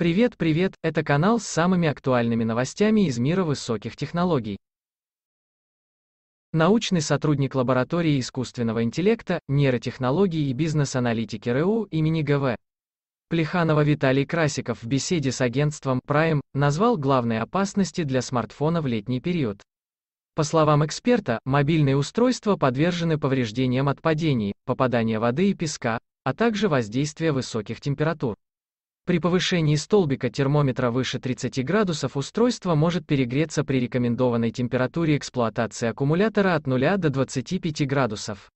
Привет, привет, это канал с самыми актуальными новостями из мира высоких технологий. Научный сотрудник лаборатории искусственного интеллекта, нейротехнологий и бизнес-аналитики РУ имени ГВ. Плеханова Виталий Красиков в беседе с агентством Prime назвал главные опасности для смартфона в летний период. По словам эксперта, мобильные устройства подвержены повреждениям от падений, попадания воды и песка, а также воздействия высоких температур. При повышении столбика термометра выше 30 градусов устройство может перегреться при рекомендованной температуре эксплуатации аккумулятора от 0 до 25 градусов.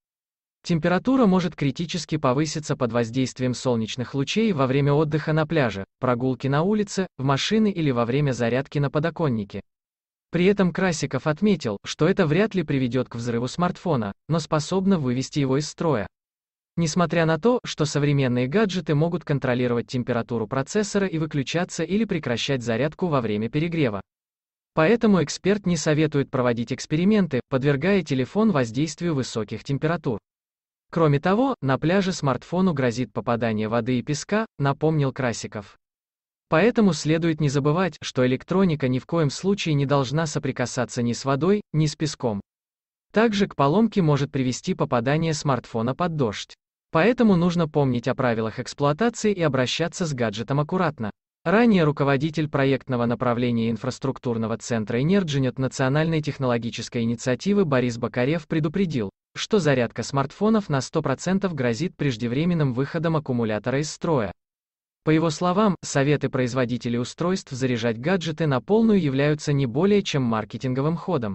Температура может критически повыситься под воздействием солнечных лучей во время отдыха на пляже, прогулки на улице, в машины или во время зарядки на подоконнике. При этом Красиков отметил, что это вряд ли приведет к взрыву смартфона, но способно вывести его из строя. Несмотря на то, что современные гаджеты могут контролировать температуру процессора и выключаться или прекращать зарядку во время перегрева. Поэтому эксперт не советует проводить эксперименты, подвергая телефон воздействию высоких температур. Кроме того, на пляже смартфону грозит попадание воды и песка, напомнил Красиков. Поэтому следует не забывать, что электроника ни в коем случае не должна соприкасаться ни с водой, ни с песком. Также к поломке может привести попадание смартфона под дождь. Поэтому нужно помнить о правилах эксплуатации и обращаться с гаджетом аккуратно. Ранее руководитель проектного направления инфраструктурного центра Energynet Национальной технологической инициативы Борис Бакарев предупредил, что зарядка смартфонов на 100% грозит преждевременным выходом аккумулятора из строя. По его словам, советы производителей устройств заряжать гаджеты на полную являются не более чем маркетинговым ходом.